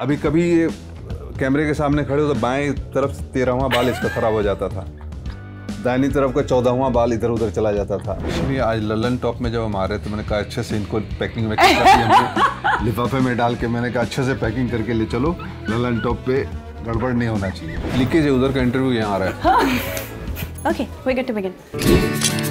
अभी कभी ये कैमरे के सामने खड़े हो तो बाएं तरफ तेरहवा बाल इसका खराब हो जाता था दाहिनी तरफ का चौदहवा बाल इधर उधर चला जाता था इसलिए आज ललन टॉप में जब हम आ रहे थे मैंने कहा अच्छे से इनको पैकिंग में लिफाफे में डाल के मैंने कहा अच्छे से पैकिंग करके ले चलो ललन टॉप पे गड़बड़ नहीं होना चाहिए लिखे उधर का इंटरव्यू यहाँ आ रहा है okay we get to begin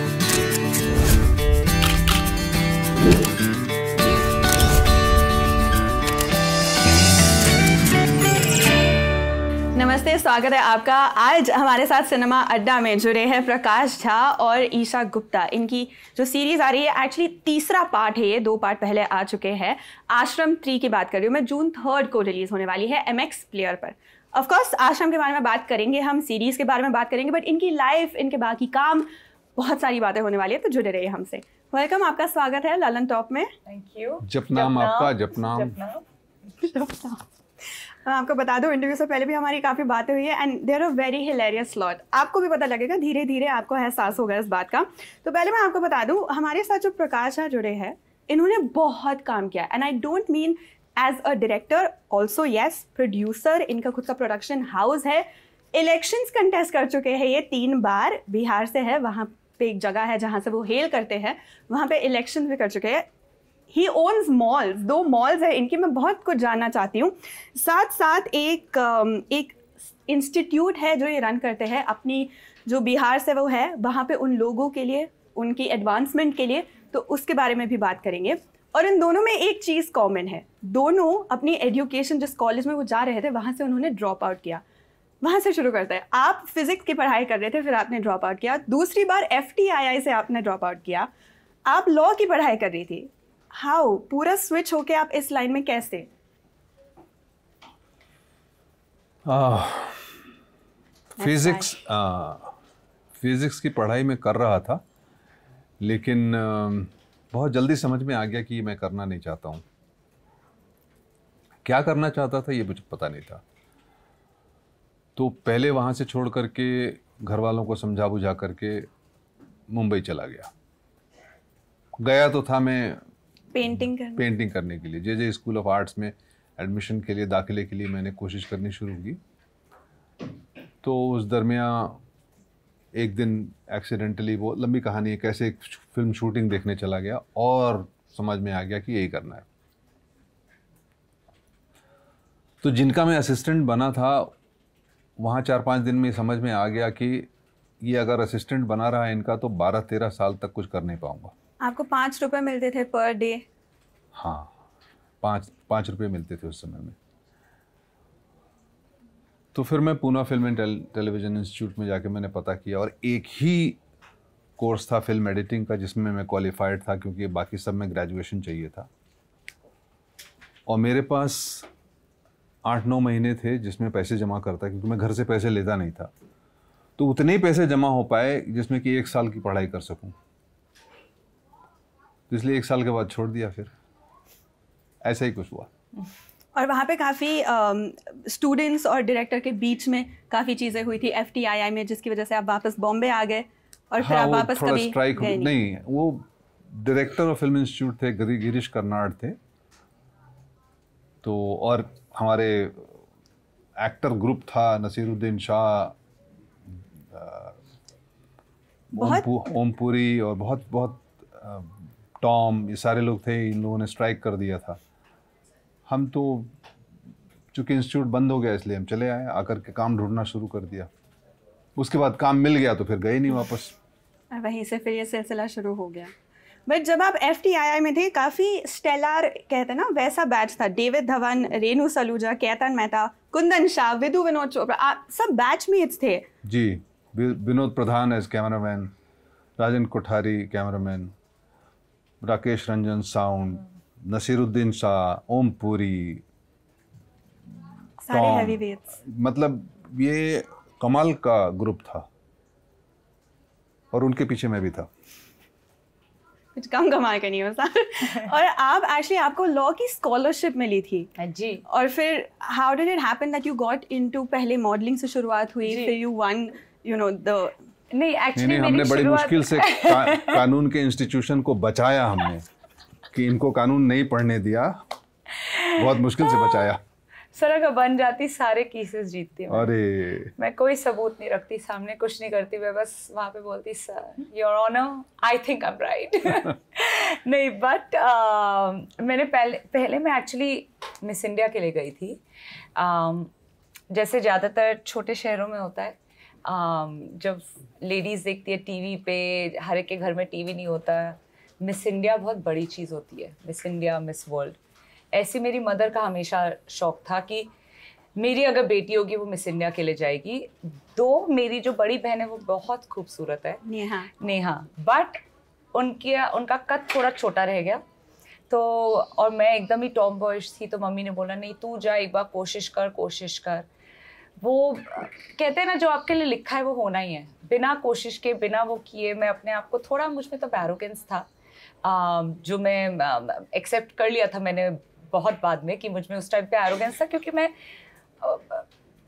से स्वागत है आपका आज हमारे साथ सिनेमा अड्डा में जुड़े हैं प्रकाश झा और ईशा गुप्ता इनकी जो सीरीज आ रही है एक्चुअली तीसरा पार्ट है ये दो पार्ट पहले आ चुके हैं आश्रम थ्री की बात कर रही हूँ मैं जून थर्ड को रिलीज होने वाली है एम एक्स प्लेयर पर ऑफकोर्स आश्रम के बारे में बात करेंगे हम सीरीज़ के बारे में बात करेंगे बट इनकी लाइफ इनके बाकी काम बहुत सारी बातें होने वाली है तो जुड़े रहिए हमसे वेलकम आपका स्वागत है ललन टॉप में थैंक यू जपनाम आपका जपनाम जपनाम हाँ, आपको बता दूं इंटरव्यू से पहले भी हमारी काफ़ी बातें हुई है and there are very hilarious lot आपको भी पता लगेगा धीरे धीरे आपको एहसास होगा इस बात का तो पहले मैं आपको बता दूं हमारे साथ जो प्रकाश झा जुड़े हैं इन्होंने बहुत काम किया and I don't mean as a director also yes producer इनका खुद का प्रोडक्शन हाउस है इलेक्शंस कंटेस्ट कर चुके हैं ये तीन बार बिहार से है वहाँ पे एक जगह है जहाँ से वो हेल करते हैं वहाँ पे इलेक्शन भी कर चुके हैं ही ओन्स मॉल्स दो मॉल्स है इनके मैं बहुत कुछ जानना चाहती हूँ साथ साथ एक um, एक इंस्टीट्यूट है जो ये रन करते हैं अपनी जो बिहार से वो है वहाँ पे उन लोगों के लिए उनकी एडवांसमेंट के लिए तो उसके बारे में भी बात करेंगे और इन दोनों में एक चीज़ कॉमन है दोनों अपनी एजुकेशन जिस कॉलेज में वो जा रहे थे वहाँ से उन्होंने ड्रॉप आउट किया वहाँ से शुरू करते हैं आप फिज़िक्स की पढ़ाई कर रहे थे फिर आपने ड्रॉप आउट किया दूसरी बार एफ से आपने ड्रॉप आउट किया आप लॉ की पढ़ाई कर रही थी हाउ पूरा स्विच होके आप इस लाइन में कैसे फिजिक्स फिजिक्स की पढ़ाई में कर रहा था लेकिन बहुत जल्दी समझ में आ गया कि मैं करना नहीं चाहता हूँ क्या करना चाहता था ये मुझे पता नहीं था तो पहले वहाँ से छोड़ करके घर वालों को समझा बुझा करके मुंबई चला गया गया तो था मैं पेंटिंग करने पेंटिंग करने के लिए J J school of arts में एडमिशन के लिए दाखिले के लिए मैंने कोशिश करनी शुरू की तो उस दरमिया एक दिन एक्सीडेंटली वो लंबी कहानी है कैसे एक फिल्म शूटिंग देखने चला गया और समझ में आ गया कि यही करना है तो जिनका मैं असिस्टेंट बना था वहाँ चार पाँच दिन में समझ में आ गया कि ये अगर असिस्टेंट बना रहा है इनका तो बारह तेरह साल तक कुछ कर नहीं पाऊँगा आपको पाँच रुपये मिलते थे पर डे हाँ पाँच पाँच रुपये मिलते थे उस समय में तो फिर मैं Poona film and television institute में जाके मैंने पता किया और एक ही कोर्स था फिल्म एडिटिंग का जिसमें मैं क्वालिफाइड था क्योंकि बाकी सब में ग्रेजुएशन चाहिए था और मेरे पास आठ नौ महीने थे जिसमें पैसे जमा करता क्योंकि मैं घर से पैसे लेता नहीं था तो उतने ही पैसे जमा हो पाए जिसमें कि एक साल की पढ़ाई कर सकूं तो इसलिए एक साल के बाद छोड़ दिया फिर ऐसा ही कुछ हुआ और वहाँ पे काफ़ी स्टूडेंट्स और डायरेक्टर के बीच में काफ़ी चीज़ें हुई थी एफ में जिसकी वजह से आप वापस बॉम्बे आ गए और हाँ, फिर आप हाँ, वापस कभी स्ट्राइक नहीं।, नहीं वो डायरेक्टर ऑफ फिल्म इंस्टीट्यूट थे गरी गिरीश कर्नाड थे तो और हमारे एक्टर ग्रुप था नसीरुद्दीन शाह ओमपुरी और बहुत बहुत टॉम ये सारे लोग थे इन लोगों ने स्ट्राइक कर दिया था हम तो चूँकि इंस्टीट्यूट बंद हो गया इसलिए हम चले आए आकर के काम ढूंढना शुरू कर दिया उसके बाद काम मिल गया तो फिर गए नहीं वापस वहीं से फिर ये सिलसिला शुरू हो गया बट जब आप एफ में थे काफ़ी स्टेलार कहते ना वैसा बैच था डेविड धवन रेनू सलूजा केतन मेहता कुंदन शाह विदु विनोद चोपड़ा आप सब बैचमेट्स थे जी Vinod Pradhan as cameraman Rajan Kothari cameraman Rakesh Ranjan sound हम्म। नसीरुद्दीन शाह ओम पुरी मतलब ये कमाल का ग्रुप था और उनके पीछे मैं भी था कुछ कम कमाल का नहीं होता और आप एक्चुअली आपको लॉ की स्कॉलरशिप मिली थी हाँ जी और फिर how did it happen that you got into पहले मॉडलिंग से शुरुआत हुई फिर you won you know the नहीं एक्चुअली नहीं, नहीं, हमने बड़ी मुश्किल से का, कानून के इंस्टीट्यूशन को बचाया हमने कि इनको कानून नहीं पढ़ने दिया बहुत मुश्किल से बचाया सर अगर बन जाती सारे केसेस जीतती हूँ अरे मैं कोई सबूत नहीं रखती सामने कुछ नहीं करती मैं बस वहाँ पे बोलती sir your honour I think I am right नहीं बट uh, um, मैंने पहले पहले मैं एक्चुअली मिस इंडिया के लिए गई थी uh, जैसे ज़्यादातर छोटे शहरों में होता है Um, जब लेडीज़ देखती है टीवी पे हर एक के घर में टीवी नहीं होता मिस इंडिया बहुत बड़ी चीज़ होती है मिस इंडिया मिस वर्ल्ड ऐसे मेरी मदर का हमेशा शौक था कि मेरी अगर बेटी होगी वो मिस इंडिया के लिए जाएगी दो मेरी जो बड़ी बहन है वो बहुत खूबसूरत है नेहा नेहा बट उनके उनका कद थोड़ा छोटा रह गया तो और मैं एकदम ही टॉम बॉयश थी तो मम्मी ने बोला नहीं तू जा एक बार कोशिश कर कोशिश कर वो कहते हैं ना जो आपके लिए लिखा है वो होना ही है बिना कोशिश के बिना वो किए मैं अपने आप को थोड़ा मुझ में तो एरोगेंस था जो मैं एक्सेप्ट कर लिया था मैंने बहुत बाद में कि मुझ में उस टाइम पे एरोगेंस था क्योंकि मैं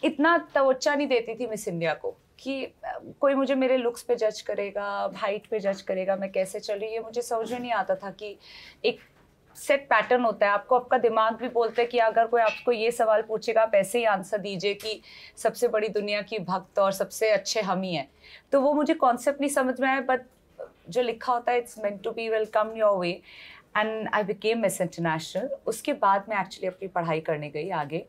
इतना तवज्जा नहीं देती थी मिस इंडिया को कि कोई मुझे मेरे लुक्स पे जज करेगा हाइट पे जज करेगा मैं कैसे रही ये मुझे समझ में नहीं आता था कि एक सेट पैटर्न होता है आपको आपका दिमाग भी बोलता है कि अगर कोई आपको ये सवाल पूछेगा आप ऐसे ही आंसर दीजिए कि सबसे बड़ी दुनिया की भक्त और सबसे अच्छे हम ही हैं तो वो मुझे कॉन्सेप्ट नहीं समझ में आया बट जो लिखा होता है it's meant to be welcome your way and I became Miss International उसके बाद मैं एक्चुअली अपनी पढ़ाई करने गई आगे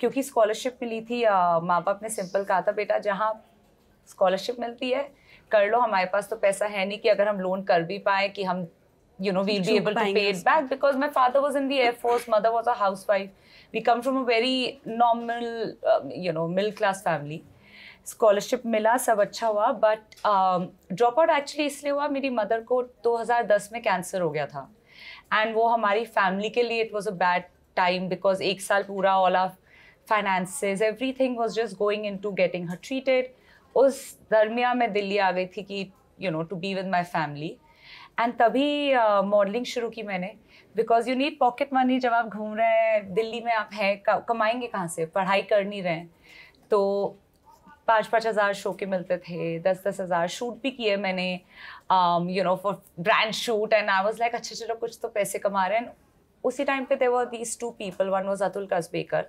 क्योंकि स्कॉलरशिप मिली थी माँ बाप ने सिंपल कहा था बेटा जहाँ स्कॉलरशिप मिलती है कर लो हमारे पास तो पैसा है नहीं कि अगर हम लोन कर भी पाए कि हम you know we'll be able to pay it back because my father was in the air force mother was a housewife we come from a very normal um, you know middle class family scholarship मिला सब अच्छा हुआ but drop out actually इसलिए हुआ मेरी mother को 2010 में cancer हो गया था एंड वो हमारी फैमिली के लिए it was a bad time because एक साल पूरा all of finances everything was just going in to getting her treated उस दरमिया मैं दिल्ली आ गई थी कि you know to be with my family and तभी मॉडलिंग uh, शुरू की मैंने because you need pocket money जब आप घूम रहे हैं दिल्ली में आप हैं कमाएंगे कहाँ से पढ़ाई कर नहीं रहे हैं तो पाँच पाँच हज़ार शो के मिलते थे दस दस हज़ार शूट भी किए मैंने you know for brand shoot and I was like अच्छा चलो कुछ तो पैसे कमा रहे हैं उसी टाइम पे there were these two people one was Atul Kasbekar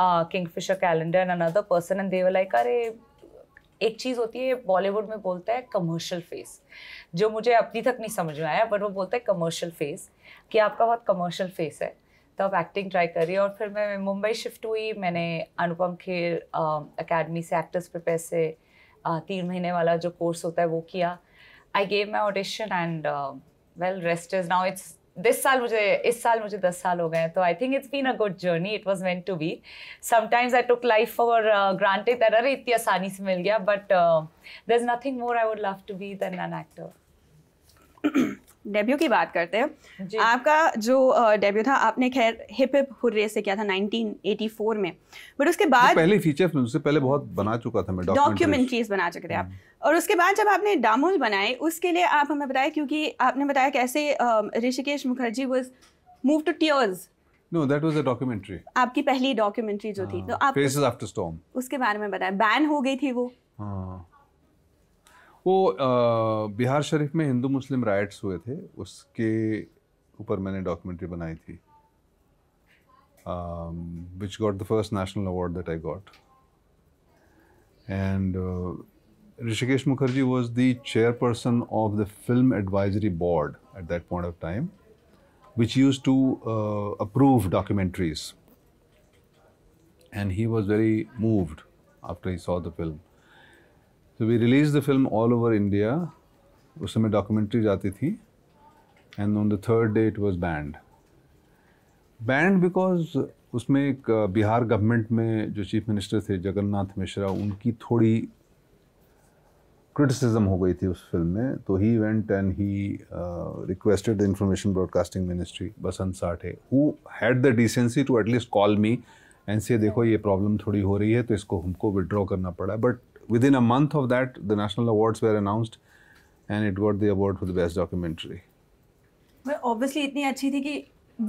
Kingfisher calendar and another person and there were like अरे एक चीज़ होती है बॉलीवुड में बोलता है कमर्शियल फेस जो मुझे अभी तक नहीं समझ में आया बट वो बोलता है कमर्शियल फेस कि आपका बहुत कमर्शियल फेस है तो आप एक्टिंग ट्राई करिए और फिर मैं मुंबई शिफ्ट हुई मैंने अनुपम खेर अकेडमी से एक्टर्स पे से uh, तीन महीने वाला जो कोर्स होता है वो किया I gave my audition and well rest is now it's this साल मुझे इस साल मुझे दस साल हो गए हैं तो I think it's been a good journey it was meant to be sometimes I took life for granted that अरे इतनी आसानी से मिल गया but there is nothing more I would love to be then an actor debut की बात करते हैं आपका जो डेब्यू uh, था आपने खैर हिप हिप हुर्रे से किया था 1984 में बट उसके बाद पहले फीचर फिल्म से पहले बहुत बना चुका था मैं डॉक्यूमेंट्रीज बना चुके थे आप हम्म। और उसके बाद जब आपने डामोल बनाए उसके लिए आप हमें बताए क्योंकि आपने बताया कैसे Hrishikesh Mukherjee was move to tears no that was a documentary आपकी पहली डॉक्यूमेंट्री जो थी हाँ, तो आप फेसेस आफ्टर स्टॉर्म उसके बारे में बताएं बैन हो गई थी वो हाँ वो बिहार शरीफ में हिंदू मुस्लिम राइट्स हुए थे उसके ऊपर मैंने डॉक्यूमेंट्री बनाई थी which got the first national award that I got and Rishikesh Mukherjee was the chairperson of the Film Advisory Board at that point of time, which used to uh, approve documentaries. And he was very moved after he saw the film. So we released the film all over India. उस documentary documentary And थी the third day, it was banned. Banned because banned because उसमें एक Bihar government में जो chief minister थे जगन्नाथ मिश्रा उनकी थोड़ी criticism हो गई थी उस फिल्म में तो he went and he requested information broadcasting ministry Basant Sathe who had the decency to at least call me and say देखो ये प्रॉब्लम थोड़ी हो रही है तो इसको हमको विड्रॉ करना पड़ा but within a month of that the national awards were announced and it got the award for the best documentary obviously इतनी अच्छी थी कि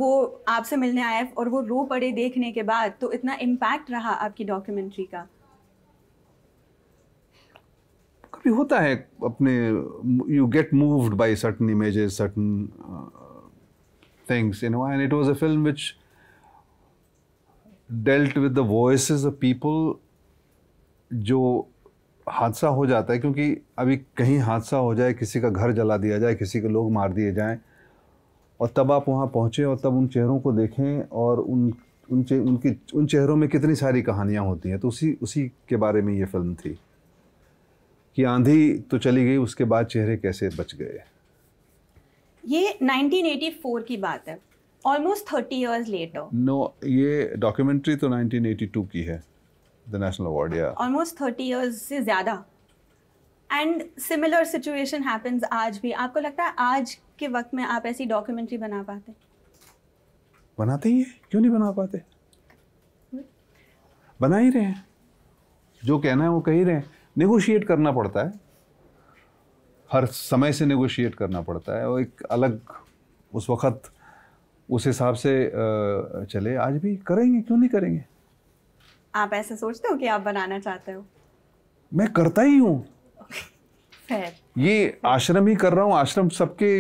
वो आपसे मिलने आए और वो रो पड़े देखने के बाद तो इतना इम्पैक्ट रहा आपकी डॉक्यूमेंट्री का भी होता है अपने you get moved by certain images certain things you know. And it was a film which dealt with the voices of जो हादसा हो जाता है क्योंकि अभी कहीं हादसा हो जाए किसी का घर जला दिया जाए किसी के लोग मार दिए जाएं और तब आप वहाँ पहुँचें और तब उन चेहरों को देखें और उन उन चे, उनकी उन चेहरों में कितनी सारी कहानियाँ होती हैं तो उसी उसी के बारे में ये फिल्म थी कि आंधी तो चली गई उसके बाद चेहरे कैसे बच गए ये 1984 की बात है almost thirty years later no ये डॉक्यूमेंट्री तो 1982 की है द नेशनल अवार्ड या ऑलमोस्ट थर्टी ईयर्स से ज़्यादा एंड सिमिलर सिचुएशन हैपेंस आज भी आपको लगता है आज के वक्त में आप ऐसी डॉक्यूमेंट्री बना पाते बनाते ही है क्यों नहीं बना पाते बना ही रहे हैं जो कहना है वो कह ही रहे हैं नेगोशिएट करना पड़ता है हर समय से नेगोशिएट करना पड़ता है और एक अलग उस वक़्त उस हिसाब से चले आज भी करेंगे क्यों नहीं करेंगे आप ऐसा सोचते हो कि आप बनाना चाहते हो मैं करता ही हूँ ये आश्रम ही कर रहा हूँ आश्रम सबके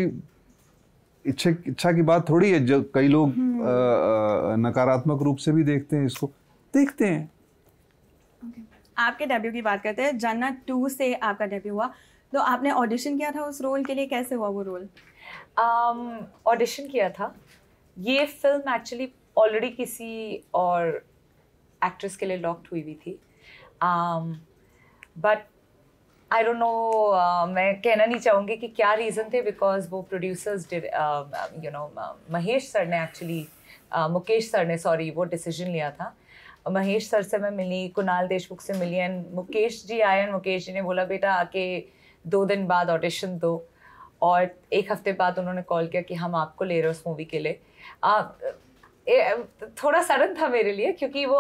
इच्छा इच्छा की बात थोड़ी है जो कई लोग हम्म। नकारात्मक रूप से भी देखते हैं इसको देखते हैं आपके डेब्यू की बात करते हैं जन्ना टू से आपका डेब्यू हुआ तो आपने ऑडिशन किया था उस रोल के लिए कैसे हुआ वो रोल ऑडिशन um, किया था ये फिल्म एक्चुअली ऑलरेडी किसी और एक्ट्रेस के लिए लॉक्ड हुई हुई थी बट आई डोंट नो मैं कहना नहीं चाहूँगी कि क्या रीज़न थे बिकॉज वो producers you know Mahesh sir ने एक्चुअली uh, मुकेश सर ने सॉरी वो डिसीजन लिया था महेश सर से मैं मिली कुणाल देशमुख से मिली एंड मुकेश जी आए एंड मुकेश जी ने बोला बेटा आके दो दिन बाद ऑडिशन दो और एक हफ्ते बाद उन्होंने कॉल किया कि हम आपको ले रहे हो उस मूवी के लिए आ, ए, थोड़ा सडन था मेरे लिए क्योंकि वो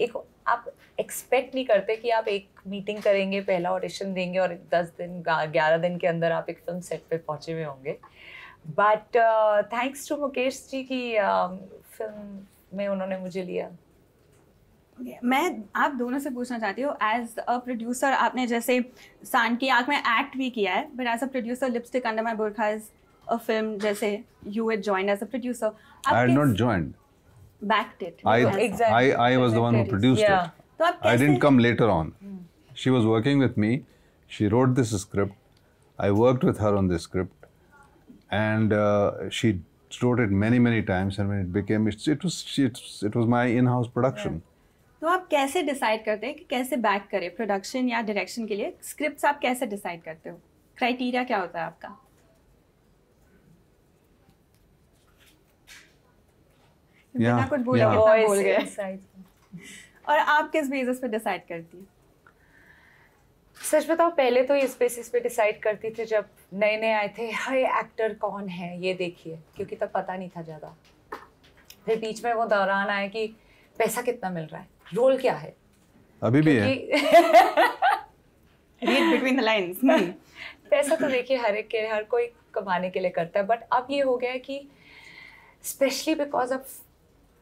एक आप एक्सपेक्ट नहीं करते कि आप एक मीटिंग करेंगे पहला ऑडिशन देंगे और दस दिन ग्यारह दिन के अंदर आप एक फिल्म सेट पर पहुँचे हुए होंगे but thanks to Mukesh ji की uh, um, फिल्म में उन्होंने मुझे लिया मैं आप दोनों से पूछना चाहती हूँ एज अ प्रोड्यूसर आपने जैसे सांड की आँख में एक्ट भी किया है but as a producer lipstick under my Burkha is a film जैसे you had joined as a producer I had not joined backed it I, exactly. I, I was the one who produced yeah. it. So I didn't come later on. Hmm. She was working with me. She wrote this script. I worked with her on this script. And uh, she wrote it many, many times. And when it became, it, it was, it, it was my in-house production. Yeah. तो आप कैसे decide करते हैं कि कैसे back करें production या direction के लिए स्क्रिप्ट आप कैसे डिसाइड करते हो क्राइटेरिया क्या होता है आपका तो कुछ बोल, गए और आप किस बेसिस पे डिसाइड करती हैं सच बताओ पहले तो इस बेसिस पे डिसाइड करती थी जब नए नए आए थे हर एक्टर कौन है ये देखिए क्योंकि तब पता नहीं था ज़्यादा फिर बीच में वो दौरान आया कि पैसा कितना मिल रहा है रोल क्या है अभी भी है रीड बिटवीन द लाइंस पैसा तो देखिए हर एक के हर कोई कमाने के लिए करता है बट अब ये हो गया है कि स्पेशली बिकॉज ऑफ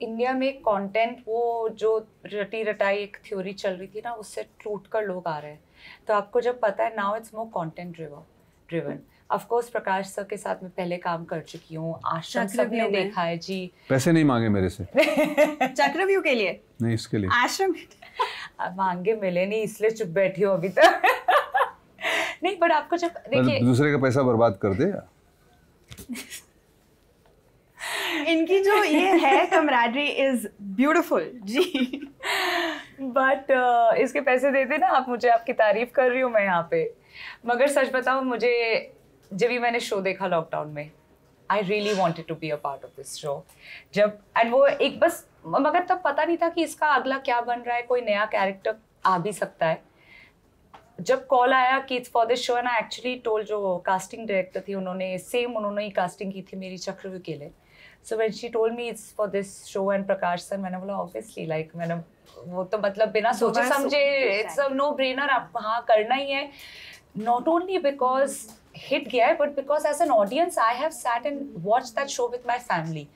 इंडिया में कंटेंट वो जो रटी रटाई एक थ्योरी चल रही थी ना उससे टूट कर लोग आ रहे हैं तो आपको जब पता है now it's more content driven of course Prakash sir के साथ में पहले काम कर चुकी हूँ आशा आश्रम ने देखा है जी पैसे नहीं मांगे मेरे से चक्रव्यू के लिए नहीं इसके लिए आश्रम मांगे मिले नहीं इसलिए चुप बैठी हो अभी तक नहीं बट आपको जब देखिए दूसरे का पैसा बर्बाद कर दे इनकी जो ये है कमराडरी इज ब्यूटिफुल जी बट uh, इसके पैसे दे देना आप मुझे आपकी तारीफ कर रही हूँ मैं यहाँ पे मगर सच बताऊँ मुझे जब भी मैंने शो देखा लॉकडाउन में I really wanted to be a part of this show जब एंड वो एक बस मगर तब पता नहीं था कि इसका अगला क्या बन रहा है कोई नया कैरेक्टर आ भी सकता है जब कॉल आया कि it's for this show and I actually told जो कास्टिंग डायरेक्टर थी उन्होंने सेम उन्होंने ही कास्टिंग की थी मेरी चक्रव्यू के लिए so when she told me it's for this show and Prakash sir मैंने बोला ऑब्वियसली लाइक मैंने वो तो मतलब बिना सोचे समझे इट्स नो ब्रेनर आप हाँ करना ही है नॉट ओनली बिकॉज हिट गया है but because as an audience I have sat and watch that show with my family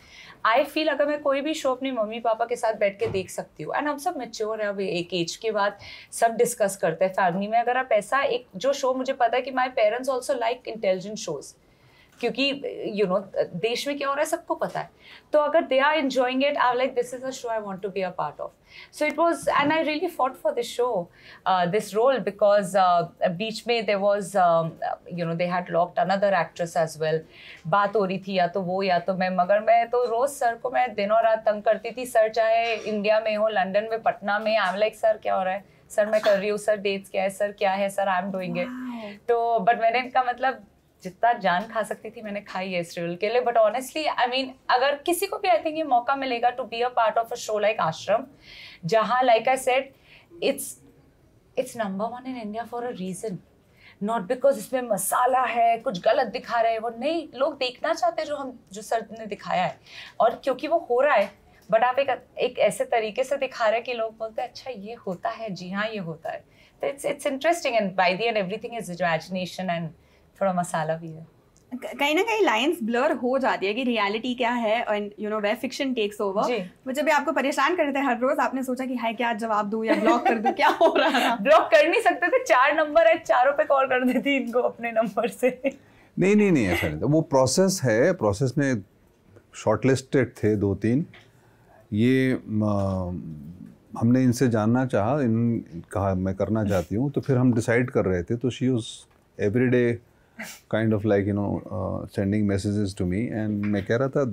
I feel अगर मैं कोई भी शो अपनी मम्मी पापा के साथ बैठ के देख सकती हूँ एंड हम सब मेच्योर है अब एक एज के बाद सब डिस्कस करते हैं फैमिली में अगर आप ऐसा एक जो शो मुझे पता है कि my parents also like intelligent shows क्योंकि यू नो देश में क्या हो रहा है सबको पता है तो अगर they are enjoying it I like this is a show I want to be a part of so it was and I really fought for this show this role because बीच में there was you know they had locked another actress as well बात हो रही थी या तो वो या तो मैं मगर मैं तो रोज़ सर को मैं दिनों रात तंग करती थी सर चाहे इंडिया में हो लंडन में पटना में आई एम लाइक सर क्या हो रहा है सर मैं कर रही हूँ सर डेट्स क्या है सर क्या है sir I am doing it तो बट मैंने इनका मतलब जितना जान खा सकती थी मैंने खाई है इस रोल के लिए बट ऑनेस्टली आई मीन अगर किसी को भी आई थिंक ये मौका मिलेगा to be a part of a show like Ashram जहाँ like I set it's it's number one in India for a reason not because इसमें मसाला है कुछ गलत दिखा रहे हैं वो नहीं लोग देखना चाहते जो हम जो सर ने दिखाया है और क्योंकि वो हो रहा है बट आप एक एक ऐसे तरीके से दिखा रहे हैं कि लोग बोलते हैं अच्छा ये होता है जी हाँ ये होता है तो it's it's interesting and by the end everything is imagination and थोड़ा मसाला भी है कहीं ना कहीं लाइंस ब्लर हो जाती है कि रियलिटी क्या है and you know way fiction takes over वो जब आपको परेशान करते थे हर रोज आपने सोचा कि हाय क्या जवाब दूं या ब्लॉक कर दूं क्या हो रहा है ब्लॉक कर नहीं सकते थे चार नंबर है चारों पे कॉल कर देती इनको अपने नंबर से नहीं नहीं नहीं ऐसा नहीं वो प्रोसेस है प्रोसेस में शॉर्टलिस्टेड थे दो तीन ये हमने इनसे जानना चाहा इन कहा मैं करना चाहती हूँ तो फिर हम डिसाइड कर रहे थे तो शी उस every day kind of like you know uh, sending messages to me and मैं कह रहा था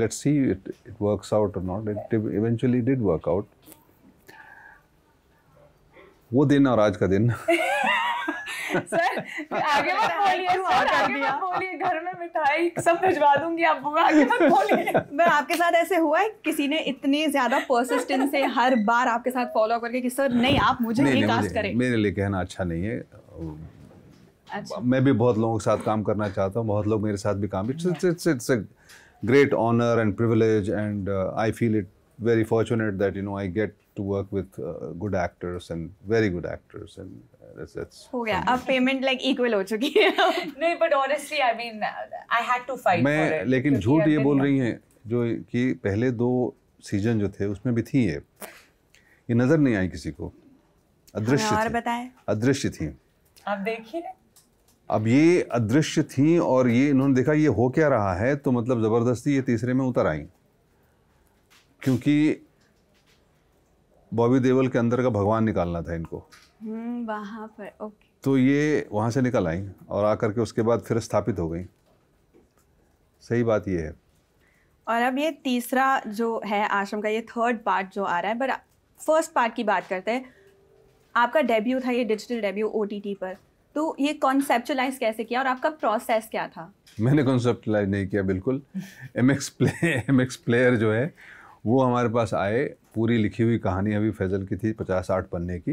let's see it it works out or not it eventually did work out वो दिन और आज का दिन सर आगे मत बोलिए सर आगे मत बोलिए घर में मिठाई सब भिजवा दूंगी आप आगे मत बोलिए मैं आपके साथ ऐसे हुआ है किसी ने इतने ज्यादा परसिस्टेंस से हर बार आपके साथ फॉलो करके कि सर नहीं आप मुझे ये कास्ट करें मेरे लिए कहना अच्छा नहीं है अच्छा। मैं भी बहुत लोगों के साथ काम करना चाहता हूँ बहुत लोग मेरे साथ भी काम it's it's it's great honor and privilege and uh, i feel it very fortunate that you to work with uh, good actors and very good actors and that's that's लेकिन झूठ ये बोल रही है जो कि पहले दो सीजन जो थे उसमें भी थी ये ये नजर नहीं आई किसी को अदृश्य अदृश्य थी आप देखिए अब ये अदृश्य थी और ये इन्होंने देखा ये हो क्या रहा है तो मतलब ज़बरदस्ती ये तीसरे में उतर आई क्योंकि बॉबी देवल के अंदर का भगवान निकालना था इनको हम्म, वहाँ पर ओके तो ये वहाँ से निकल आई और आकर के उसके बाद फिर स्थापित हो गई सही बात ये है और अब ये तीसरा जो है आश्रम का ये थर्ड पार्ट जो आ रहा है बट फर्स्ट पार्ट की बात करते हैं आपका डेब्यू था ये डिजिटल डेब्यू ओ पर तो ये कॉन्सेप्चुलाइज कैसे किया और आपका प्रोसेस क्या था मैंने कॉन्सेप्चुलाइज नहीं किया बिल्कुल M X play M X player जो है वो हमारे पास आए पूरी लिखी हुई कहानी अभी फैजल की थी पचास साठ पन्ने की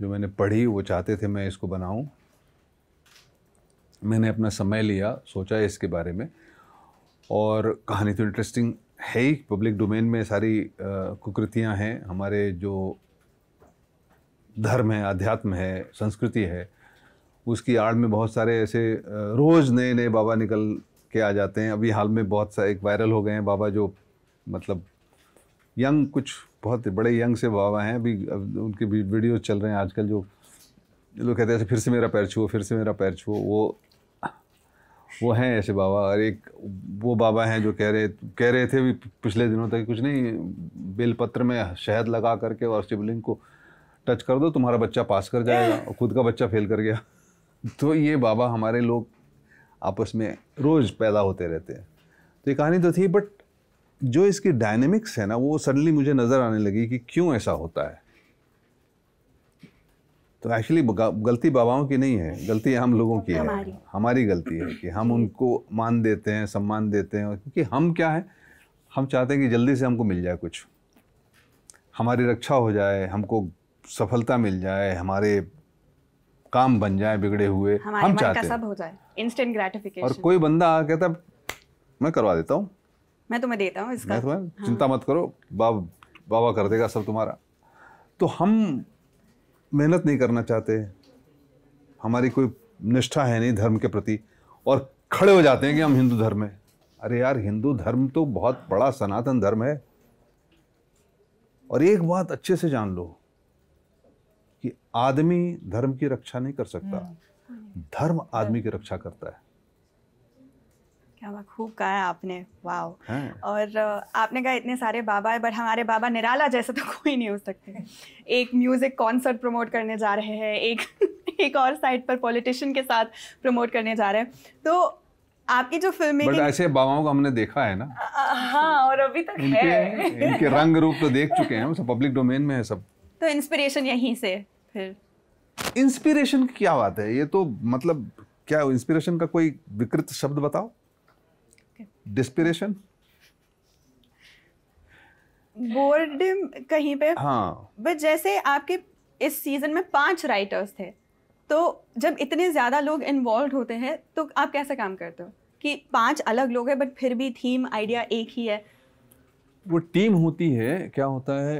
जो मैंने पढ़ी वो चाहते थे मैं इसको बनाऊं मैंने अपना समय लिया सोचा इसके बारे में और कहानी तो इंटरेस्टिंग है ही पब्लिक डोमेन में सारी कुकृतियाँ हैं हमारे जो धर्म है अध्यात्म है संस्कृति है उसकी आड़ में बहुत सारे ऐसे रोज़ नए नए बाबा निकल के आ जाते हैं अभी हाल में बहुत सारे एक वायरल हो गए हैं बाबा जो मतलब यंग कुछ बहुत बड़े यंग से बाबा हैं अभी उनके वीडियो चल रहे हैं आजकल जो लोग कहते हैं ऐसे फिर से मेरा पैर छुओ फिर से मेरा पैर छुओ वो वो हैं ऐसे बाबा और एक वो बाबा हैं जो कह रहे कह रहे थे भी पिछले दिनों तक कुछ नहीं बेलपत्र में शहद लगा करके और शिवलिंग को टच कर दो तुम्हारा बच्चा पास कर जाएगा और खुद का बच्चा फेल कर गया तो ये बाबा हमारे लोग आपस में रोज़ पैदा होते रहते हैं तो ये कहानी तो थी बट जो इसकी डायनेमिक्स है ना वो सडनली मुझे नज़र आने लगी कि क्यों ऐसा होता है तो एक्चुअली गलती बाबाओं की नहीं है गलती हम लोगों की है हमारी गलती है कि हम उनको मान देते हैं सम्मान देते हैं क्योंकि हम क्या है हम चाहते हैं कि जल्दी से हमको मिल जाए कुछ हमारी रक्षा हो जाए हमको सफलता मिल जाए हमारे काम बन जाए बिगड़े हुए हम चाहते हैं हो जाए इंस्टेंट ग्रेटिफिकेशन और कोई बंदा कहता मैं करवा देता हूँ मैं तुम्हें देता हूँ इसका हाँ। चिंता मत करो बाब बाबा कर देगा सब तुम्हारा तो हम मेहनत नहीं करना चाहते हमारी कोई निष्ठा है नहीं धर्म के प्रति और खड़े हो जाते हैं कि हम हिंदू धर्म में अरे यार हिंदू धर्म तो बहुत बड़ा सनातन धर्म है और एक बात अच्छे से जान लो आदमी धर्म की रक्षा नहीं कर सकता हम्म। धर्म आदमी की रक्षा करता है क्या खूब कहा है आपने वाओ हाँ। और आपने कहा इतने सारे बाबा है बट हमारे बाबा निराला जैसे तो कोई नहीं हो सकते एक म्यूजिक कॉन्सर्ट प्रमोट करने जा रहे हैं एक एक और साइड पर पॉलिटिशियन के साथ प्रमोट करने जा रहे हैं तो आपकी जो फिल्म बट ऐसे बाबाओं को हमने देखा है ना हाँ और अभी तक इनके, है इनके रंग रूप तो देख चुके हैं सब पब्लिक डोमेन में है सब तो इंस्पिरेशन यहीं से फिर इंस्पिरेशन की क्या बात है ये तो मतलब क्या इंस्पिरेशन का कोई विकृत शब्द बताओ डिस्पिरेशन बोर्ड कहीं पे हाँ बट जैसे आपके इस सीजन में पांच राइटर्स थे तो जब इतने ज़्यादा लोग इन्वॉल्व होते हैं तो आप कैसे काम करते हो कि पांच अलग लोग हैं बट फिर भी थीम आइडिया एक ही है वो टीम होती है क्या होता है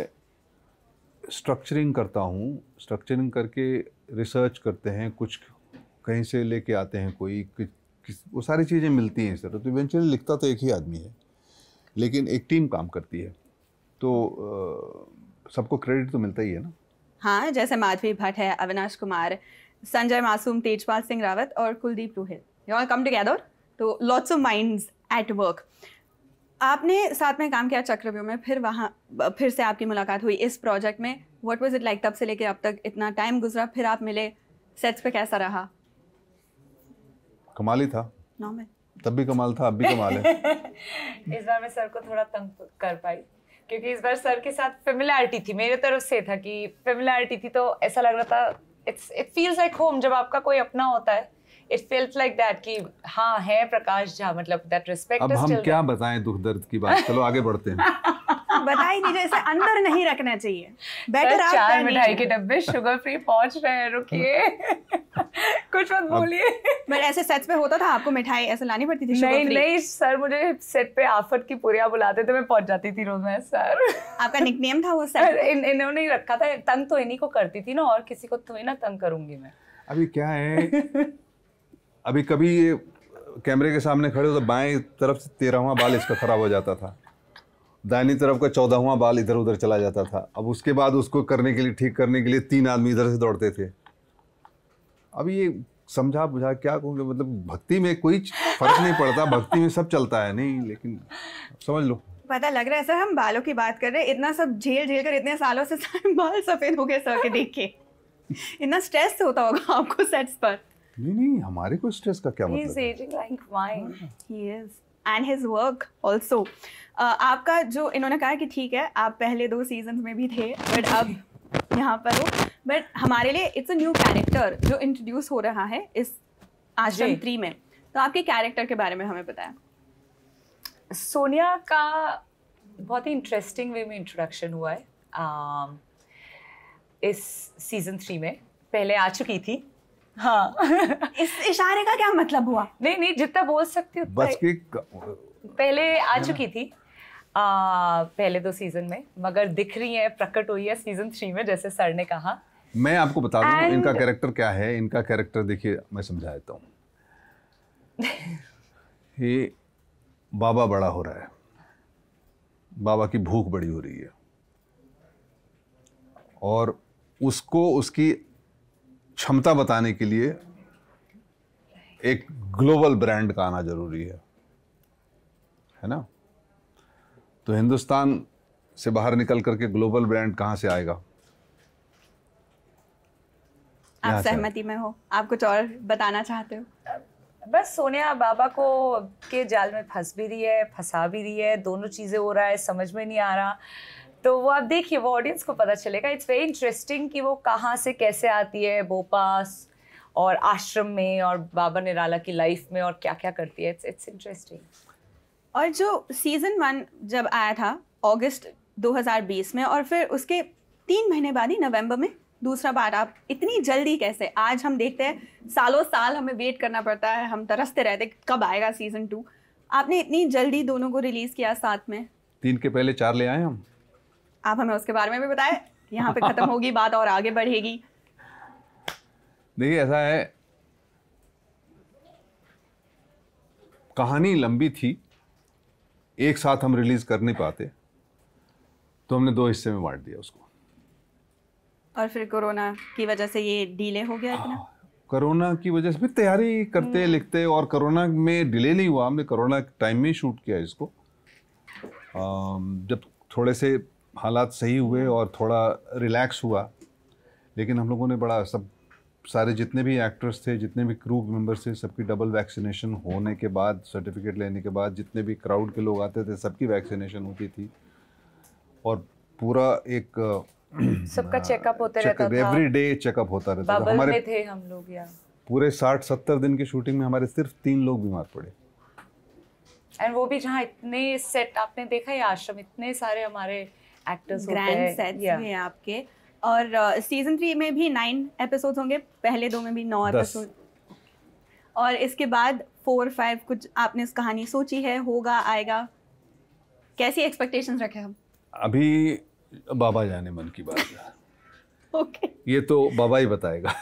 स्ट्रक्चरिंग करता हूँ स्ट्रक्चरिंग करके रिसर्च करते हैं कुछ कहीं से लेके आते हैं कोई कि, कि, वो सारी चीज़ें मिलती हैं सर तो इवेंचुअली लिखता तो एक ही आदमी है लेकिन एक टीम काम करती है तो सबको क्रेडिट तो मिलता ही है ना हाँ जैसे माधवी भट्ट है अविनाश कुमार संजय मासूम तेजपाल सिंह रावत और Kuldeep Ruhil you all come together तो lots of minds at work आपने साथ में काम किया चक्रव्यूह में फिर वहाँ फिर से आपकी मुलाकात हुई इस प्रोजेक्ट में व्हाट वाज इट लाइक तब से लेके अब तक इतना टाइम गुजरा फिर आप मिले सेट्स पे कैसा रहा कमाल ही था नॉर्मल तब भी कमाल था अब भी कमाल है इस बार मैं सर को थोड़ा तंग कर पाई क्योंकि इस बार सर के साथ फेमिलैरिटी थी मेरे तरफ से था कि फेमिलैरिटी थी तो ऐसा लग रहा था it's it feels like home जब आपका कोई अपना होता है इट फील्स लाइक दैट कि हाँ है प्रकाश झा मतलब दैट रिस्पेक्ट अब हम क्या बताएं दुख दर्द की बात चलो आगे बढ़ते हैं बता ही नहीं जैसे तो अंदर नहीं रखना चाहिए बेटर आप चार मिठाई के डब्बे शुगर फ्री पहुंच रहे हैं रुकिए कुछ मत बोलिए मैं ऐसे सेट्स पे होता था आपको मिठाई ऐसे लानी पड़ती थी नहीं नहीं सर मुझे सेट पे आफत की पूरी बुलाते थे मैं पहुंच जाती थी रोज में सर आपका निकनेम था वो सर इन्होंने रखा था तंग तो इन्हीं को करती थी ना और किसी को तो ही ना तंग करूंगी मैं अभी क्या है अभी कभी ये कैमरे के सामने खड़े हो तो बाएं तरफ से तेरहवा बाल इसका खराब हो जाता था दाहिनी तरफ का चौदहवा बाल इधर उधर चला जाता था अब उसके बाद उसको करने के लिए ठीक करने के लिए तीन आदमी इधर से दौड़ते थे अब ये समझा बुझा क्या कहूँगे मतलब भक्ति में कोई फर्क नहीं पड़ता भक्ति में सब चलता है नहीं लेकिन समझ लो पता लग रहा है सर हम बालों की बात कर रहे हैं इतना सब झेल झेल कर इतने सालों से सारे बाल सफेद हो गए सर के देख के इतना स्ट्रेस होता होगा आपको सेट्स पर नहीं नहीं हमारे को स्ट्रेस का क्या मतलब है? like लाइक हाँ। He he is and his work also आपका जो इन्होंने कहा कि ठीक है आप पहले दो सीजन में भी थे बट अब यहाँ पर हो बट हमारे लिए इट्स अ न्यू कैरेक्टर जो इंट्रोड्यूस हो रहा है इस आश्रम थ्री में तो आपके कैरेक्टर के बारे में हमें बताया सोनिया का बहुत ही इंटरेस्टिंग वे में इंट्रोडक्शन हुआ है um, इस सीज़न थ्री में पहले आ चुकी थी हाँ। इस इशारे का क्या मतलब हुआ नहीं नहीं जितना बोल सकती बस की पहले आ चुकी थी आ, पहले दो सीजन में मगर दिख रही है प्रकट हुई है सीजन थ्री में जैसे सर ने कहा मैं आपको बता दूं And... इनका कैरेक्टर क्या है इनका कैरेक्टर देखिए मैं समझा देता हूँ ये बाबा बड़ा हो रहा है बाबा की भूख बड़ी हो रही है और उसको उसकी क्षमता बताने के लिए एक ग्लोबल ब्रांड का आना जरूरी है है ना तो हिंदुस्तान से बाहर निकल करके ग्लोबल ब्रांड कहां से आएगा आप सहमति में हो आप कुछ और बताना चाहते हो बस सोनिया बाबा को के जाल में फंस भी रही है फंसा भी रही है दोनों चीज़ें हो रहा है समझ में नहीं आ रहा तो वो आप देखिए वो ऑडियंस को पता चलेगा इट्स वेरी इंटरेस्टिंग कि वो कहाँ से कैसे आती है बोपास और आश्रम में और बाबा निराला की लाइफ में और क्या क्या करती है इट्स इट्स इंटरेस्टिंग और जो सीज़न वन जब आया था अगस्त 2020 में और फिर उसके तीन महीने बाद ही नवंबर में दूसरा बार आप इतनी जल्दी कैसे आज हम देखते हैं सालों साल हमें वेट करना पड़ता है हम तरसते रहते कब आएगा सीज़न टू आपने इतनी जल्दी दोनों को रिलीज़ किया साथ में तीन के पहले चार ले आए हम आप हमें उसके बारे में भी बताएं यहाँ पे खत्म होगी बात और आगे बढ़ेगी देखिए ऐसा है कहानी लंबी थी एक साथ हम रिलीज कर नहीं पाते तो हमने दो हिस्से में बांट दिया उसको और फिर कोरोना की वजह से ये डिले हो गया इतना हाँ, कोरोना की वजह से फिर तैयारी करते हम्म। लिखते और कोरोना में डिले नहीं हुआ हमने कोरोना टाइम में शूट किया इसको आ, जब थोड़े से हालात सही हुए हम्म। और थोड़ा रिलैक्स हुआ लेकिन हम लोगों ने बड़ा सब सारे जितने भी एक्टर्स थे जितने भी क्रू मेंबर्स थे सबकी डबल वैक्सीनेशन होने के बाद सर्टिफिकेट लेने के बाद जितने भी क्राउड के लोग आते थे सबकी वैक्सीनेशन होती थी और पूरा एक सबका चेकअप होता चेक, रहता था एवरी डे चेकअप होता रहता था हमारे थे हम लोग या पूरे साठ सत्तर दिन की शूटिंग में हमारे सिर्फ तीन लोग बीमार पड़े एंड वो भी जहाँ इतने सेट आपने देखा है आश्रम इतने सारे हमारे एक्टर्स ग्रैंड सेट्स हैं आपके और सीजन uh, थ्री में भी नाइन एपिसोड होंगे पहले दो में भी नौ एपिसोड और इसके बाद फोर फाइव कुछ आपने इस कहानी सोची है होगा आएगा कैसी एक्सपेक्टेशंस रखे हम अभी बाबा जाने मन की बात ओके ये तो बाबा ही बताएगा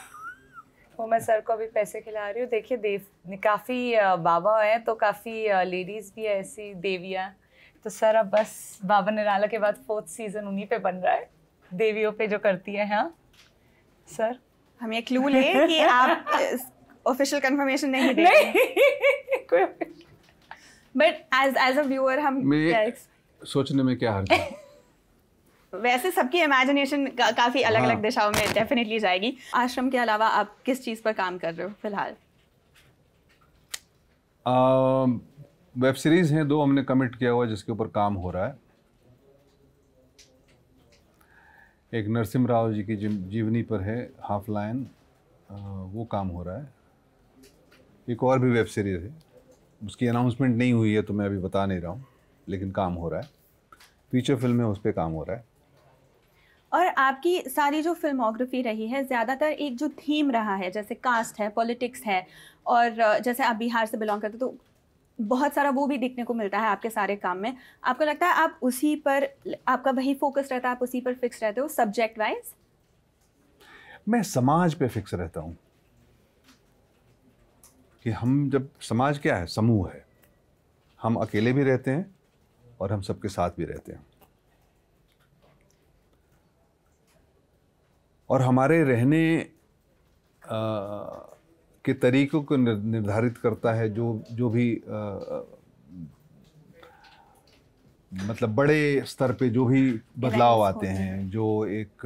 वो मैं सर को अभी पैसे खिला रही हूँ देखिए देव काफ़ी uh, बाबा हैं तो काफ़ी लेडीज़ uh, भी है ऐसी देवियाँ तो सर अब बस बाबा निराला के बाद फोर्थ सीजन उन्हीं पे बन रहा है देवियों पे जो करती है हाँ सर हम ये क्लू लें कि आप ऑफिशियल कंफर्मेशन नहीं दे रहे but as as a viewer हम सोचने में क्या हर्ज है वैसे सबकी इमेजिनेशन का, काफ़ी अलग अलग हाँ। दिशाओं में डेफिनेटली जाएगी आश्रम के अलावा आप किस चीज़ पर काम कर रहे हो फिलहाल um, वेब सीरीज़ हैं दो हमने कमिट किया हुआ जिसके ऊपर काम हो रहा है एक नरसिम राव जी की जीवनी पर है हाफ लाइन वो काम हो रहा है एक और भी वेब सीरीज़ है उसकी अनाउंसमेंट नहीं हुई है तो मैं अभी बता नहीं रहा हूँ लेकिन काम हो रहा है फीचर फिल्म है उस पर काम हो रहा है और आपकी सारी जो फिल्मोग्राफी रही है ज़्यादातर एक जो थीम रहा है जैसे कास्ट है पॉलिटिक्स है और जैसे आप बिहार से बिलोंग करते तो बहुत सारा वो भी देखने को मिलता है आपके सारे काम में आपको लगता है आप उसी पर आपका वही फोकस रहता है आप उसी पर फिक्स रहते हो सब्जेक्ट वाइज मैं समाज पे फिक्स रहता हूँ कि हम जब समाज क्या है समूह है हम अकेले भी रहते हैं और हम सबके साथ भी रहते हैं और हमारे रहने आ, के तरीक़ों को निर्धारित करता है जो जो भी आ, मतलब बड़े स्तर पे जो भी बदलाव आते हैं जो एक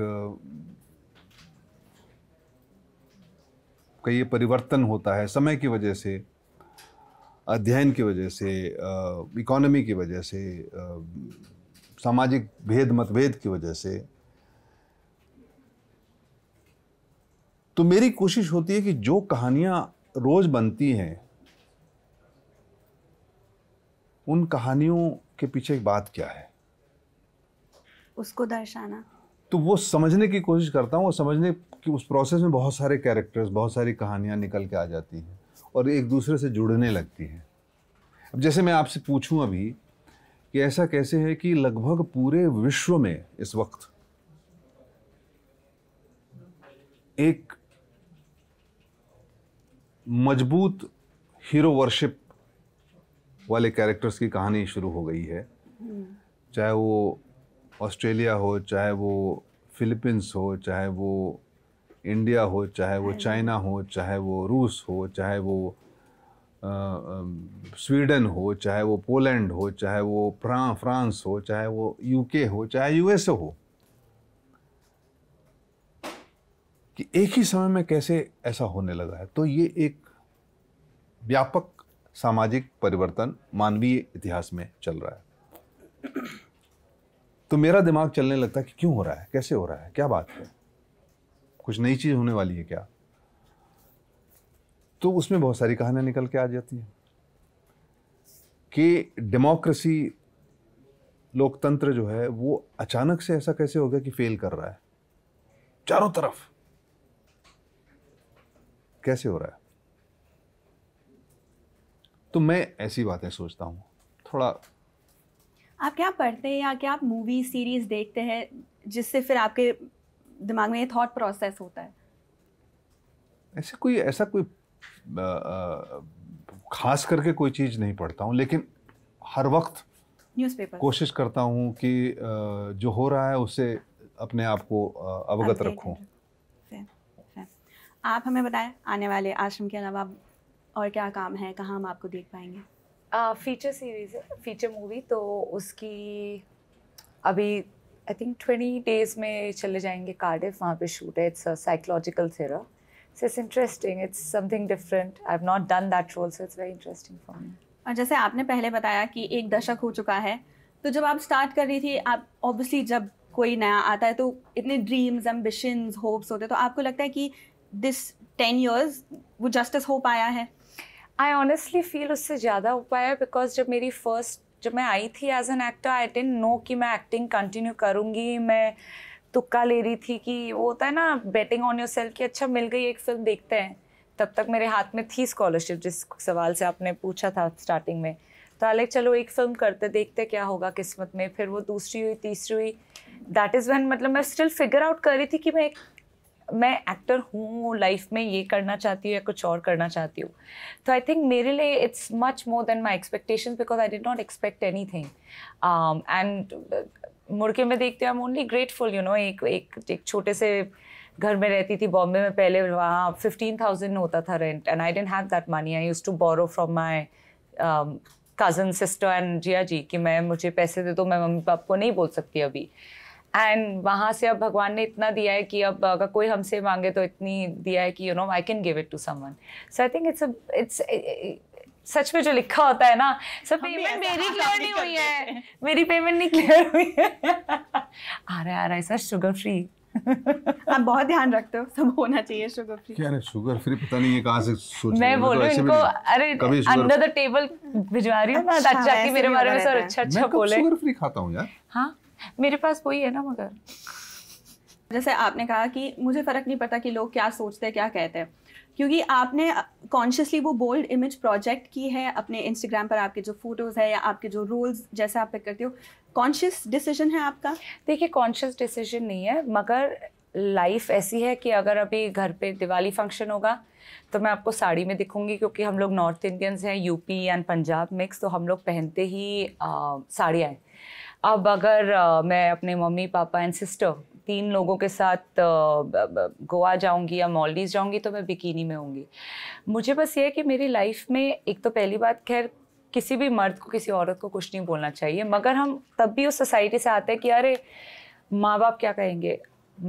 कई परिवर्तन होता है समय की वजह से अध्ययन की वजह से इकोनॉमी की वजह से सामाजिक भेद मतभेद की वजह से तो मेरी कोशिश होती है कि जो कहानियां रोज़ बनती हैं उन कहानियों के पीछे बात क्या है उसको दर्शाना तो वो समझने की कोशिश करता हूँ और समझने कि उस प्रोसेस में बहुत सारे कैरेक्टर्स बहुत सारी कहानियाँ निकल के आ जाती हैं और एक दूसरे से जुड़ने लगती हैं अब जैसे मैं आपसे पूछूं अभी कि ऐसा कैसे है कि लगभग पूरे विश्व में इस वक्त एक मजबूत हीरो वर्शिप वाले कैरेक्टर्स की कहानी शुरू हो गई है चाहे वो ऑस्ट्रेलिया हो चाहे वो फिलीपींस हो चाहे वो इंडिया हो चाहे वो हाँ। चाइना हो चाहे वो रूस हो चाहे वो स्वीडन हो चाहे वो पोलैंड हो चाहे वो फ्रांस हो चाहे वो यूके हो चाहे यूएसए हो कि एक ही समय में कैसे ऐसा होने लगा है तो ये एक व्यापक सामाजिक परिवर्तन मानवीय इतिहास में चल रहा है तो मेरा दिमाग चलने लगता है कि क्यों हो रहा है कैसे हो रहा है क्या बात है कुछ नई चीज़ होने वाली है क्या तो उसमें बहुत सारी कहानियां निकल के आ जाती हैं कि डेमोक्रेसी लोकतंत्र जो है वो अचानक से ऐसा कैसे हो गया कि फेल कर रहा है चारों तरफ कैसे हो रहा है तो मैं ऐसी बातें सोचता हूँ थोड़ा आप क्या पढ़ते हैं या क्या मूवी सीरीज देखते हैं जिससे फिर आपके दिमाग में ये थॉट प्रोसेस होता है ऐसे कोई ऐसा कोई आ, आ, खास करके कोई चीज़ नहीं पढ़ता हूँ लेकिन हर वक्त न्यूज़पेपर कोशिश करता हूँ कि आ, जो हो रहा है उसे अपने आप को अवगत रखूँ आप हमें बताएं आने वाले आश्रम के अलावा और क्या काम है कहाँ हम आपको देख पाएंगे फीचर सीरीज़ है फीचर मूवी तो उसकी अभी आई थिंक ट्वेंटी डेज में चले जाएंगे कार्डिफ वहाँ पे शूट है it's a psychological thriller so it's interesting it's something different I have not done that role so it's very interesting for me और जैसे आपने पहले बताया कि एक दशक हो चुका है तो जब आप स्टार्ट कर रही थी आप ऑब्वियसली जब कोई नया आता है तो इतने ड्रीम्स एम्बिशंस होप्स होते हैं तो आपको लगता है कि दिस टेन ईयर्स वो जस्टिस हो पाया है आई ऑनेस्टली फील उससे ज़्यादा हो पाया बिकॉज जब मेरी फर्स्ट जब मैं आई थी as an actor I didn't know कि मैं एक्टिंग कंटिन्यू करूँगी मैं तुक्का ले रही थी कि वो होता है ना बेटिंग ऑन योर सेल्फ कि अच्छा मिल गई एक फिल्म देखते हैं तब तक मेरे हाथ में थी स्कॉलरशिप जिस सवाल से आपने पूछा था स्टार्टिंग में तो अलग चलो एक फिल्म करते देखते क्या होगा किस्मत में फिर वो दूसरी हुई तीसरी हुई दैट इज़ वन मतलब मैं स्टिल फिगर आउट कर रही थी कि मैं एक मैं एक्टर हूँ लाइफ में ये करना चाहती हूँ या कुछ और करना चाहती हूँ तो आई थिंक मेरे लिए it's much more than my expectation because I did not expect anything and मुड़के में देखती हूँ I am only grateful you know एक एक एक छोटे से घर में रहती थी बॉम्बे में पहले वहाँ फिफ्टीन थाउजेंड होता था rent and I didn't have that money I use to borrow from my cousin sister and Jiya ji कि मैं मुझे पैसे दे दो मैं मम्मी पाप को नहीं बोल सकती अभी एंड वहाँ से अब भगवान ने इतना दिया है कि अब अगर कोई हमसे मांगे तो इतनी दिया है कि you know I can give it to someone so I think it's it's सच में जो लिखा होता है ना सब पेमेंट मेरी क्लियर नहीं हुई है मेरी पेमेंट नहीं क्लियर हुई है आ रहा है आ रहा है सर शुगर फ्री आप बहुत ध्यान रखते हो सब होना चाहिए शुगर फ्री क्या है शुगर फ्री पता नहीं है कहाँ से सोच मैं बोल रही हूँ इनको अरे अंडर द टेबल भिजवा रही हूँ ना अच्छा कि मेरे बारे में सर अच्छा अच्छा बोले शुगर फ्री खाता हूँ यार हाँ मेरे पास वही है ना मगर जैसे आपने कहा कि मुझे फ़र्क नहीं पड़ता कि लोग क्या सोचते हैं क्या कहते हैं क्योंकि आपने कॉन्शियसली वो बोल्ड इमेज प्रोजेक्ट की है अपने इंस्टाग्राम पर आपके जो फोटोज़ है या आपके जो रोल्स जैसे आप पिक करते हो कॉन्शियस डिसीजन है आपका देखिए कॉन्शियस डिसीजन नहीं है मगर लाइफ ऐसी है कि अगर अभी घर पे दिवाली फंक्शन होगा तो मैं आपको साड़ी में दिखूंगी क्योंकि हम लोग नॉर्थ इंडियंस हैं यूपी एंड पंजाब मिक्स तो हम लोग पहनते ही साड़ियाँ हैं अब अगर मैं अपने मम्मी पापा एंड सिस्टर तीन लोगों के साथ गोवा जाऊंगी या मॉलडीज जाऊंगी तो मैं बिकिनी में होंगी मुझे बस ये है कि मेरी लाइफ में एक तो पहली बात खैर किसी भी मर्द को किसी औरत को कुछ नहीं बोलना चाहिए मगर हम तब भी उस सोसाइटी से आते हैं कि अरे माँ बाप क्या कहेंगे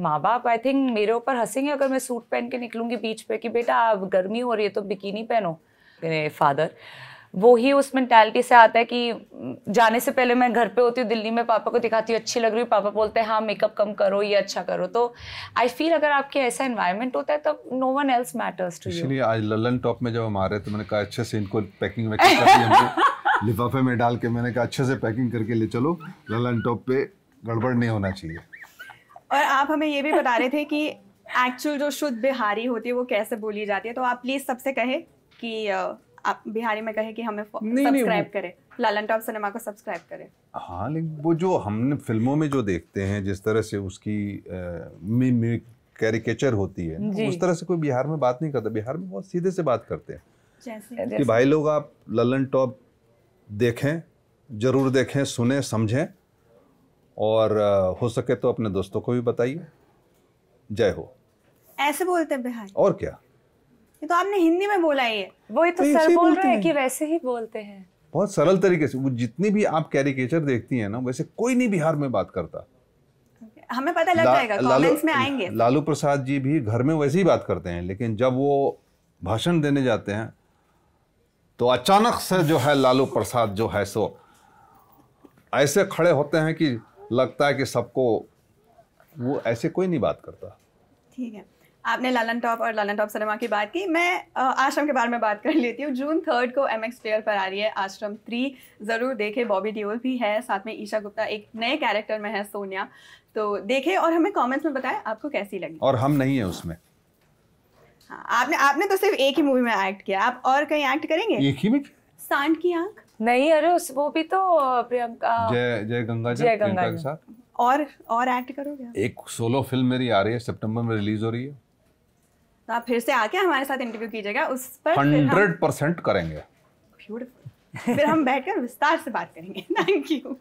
माँ बाप आई थिंक मेरे ऊपर हंसेंगे अगर मैं सूट पहन के निकलूँगी बीच पे कि बेटा आप गर्मी हो रही है तो बिकिनी पहनो मेरे फादर वो ही उस मैंटेलिटी से आता है कि जाने से पहले मैं घर पे होती हूँ दिल्ली में पापा को दिखाती हूँ अच्छी लग रही हूँ पापा बोलते हैं हाँ मेकअप कम करो ये अच्छा करो तो आई फील अगर आपके ऐसा इन्वायरमेंट होता है तब no one else matters to you आज ललन टॉप में जब हम आ रहे थे मैंने कहा अच्छे से इनको पैकिंग लिफाफे में डाल के मैंने कहा अच्छे से पैकिंग करके ले चलो ललन टॉप पे गड़बड़ नहीं होना चाहिए और आप हमें ये भी बता रहे थे कि एक्चुअल जो शुद्ध बिहारी होती है वो कैसे बोली जाती है तो आप प्लीज़ सबसे कहे कि आप बिहारी में कहे कि हमें सब्सक्राइब करें लालन टॉप सिनेमा को सब्सक्राइब करें हाँ लेकिन वो जो हमने फिल्मों में जो देखते हैं जिस तरह से उसकी कैरिकेचर होती है उस तरह से कोई बिहार में बात नहीं करता बिहार में बहुत सीधे से बात करते हैं जैसे कि भाई लोग आप ललन टॉप देखें ज़रूर देखें सुने समझें और हो सके तो अपने दोस्तों को भी बताइए जय हो ऐसे बोलते हैं बिहार और क्या ये तो आपने हिंदी में बोला ये वही तो, तो सर बोल रहे हैं कि वैसे ही बोलते हैं बहुत सरल तरीके से वो जितनी भी आप कैरिकेचर देखती हैं ना वैसे कोई नहीं बिहार में बात करता हमें पता लग जाएगा कमेंट्स में आएंगे लालू प्रसाद जी भी घर में वैसे ही बात करते हैं लेकिन जब वो भाषण देने जाते हैं तो अचानक से जो है लालू प्रसाद जो है सो ऐसे खड़े होते हैं कि लगता है कि सबको वो ऐसे कोई नहीं बात करता ठीक है आपने लालन टॉप और लालन टॉप सिनेमा की बात की मैं आश्रम के बारे में बात कर लेती हूँ जून थर्ड को एम एक्स प्लेयर पर आ रही है आश्रम थ्री ज़रूर देखें बॉबी डिओल भी है साथ में ईशा गुप्ता एक नए कैरेक्टर में है सोनिया तो देखें और हमें कमेंट्स में बताएं आपको कैसी लगी और हम नहीं है उसमें हाँ, आपने आपने तो सिर्फ एक ही मूवी में एक्ट किया आप और कहीं एक्ट करेंगे एक ही में सांड की आंख नहीं अरे उस वो भी तो प्रियंका जय जय गंगा जय गंगा के साथ और और एक्ट करोगे एक सोलो फिल्म मेरी आ रही है सितंबर में रिलीज हो रही है तो आप फिर से आके हमारे साथ इंटरव्यू कीजिएगा उस पर हंड्रेड परसेंट करेंगे फिर हम बैठकर विस्तार से बात करेंगे थैंक यू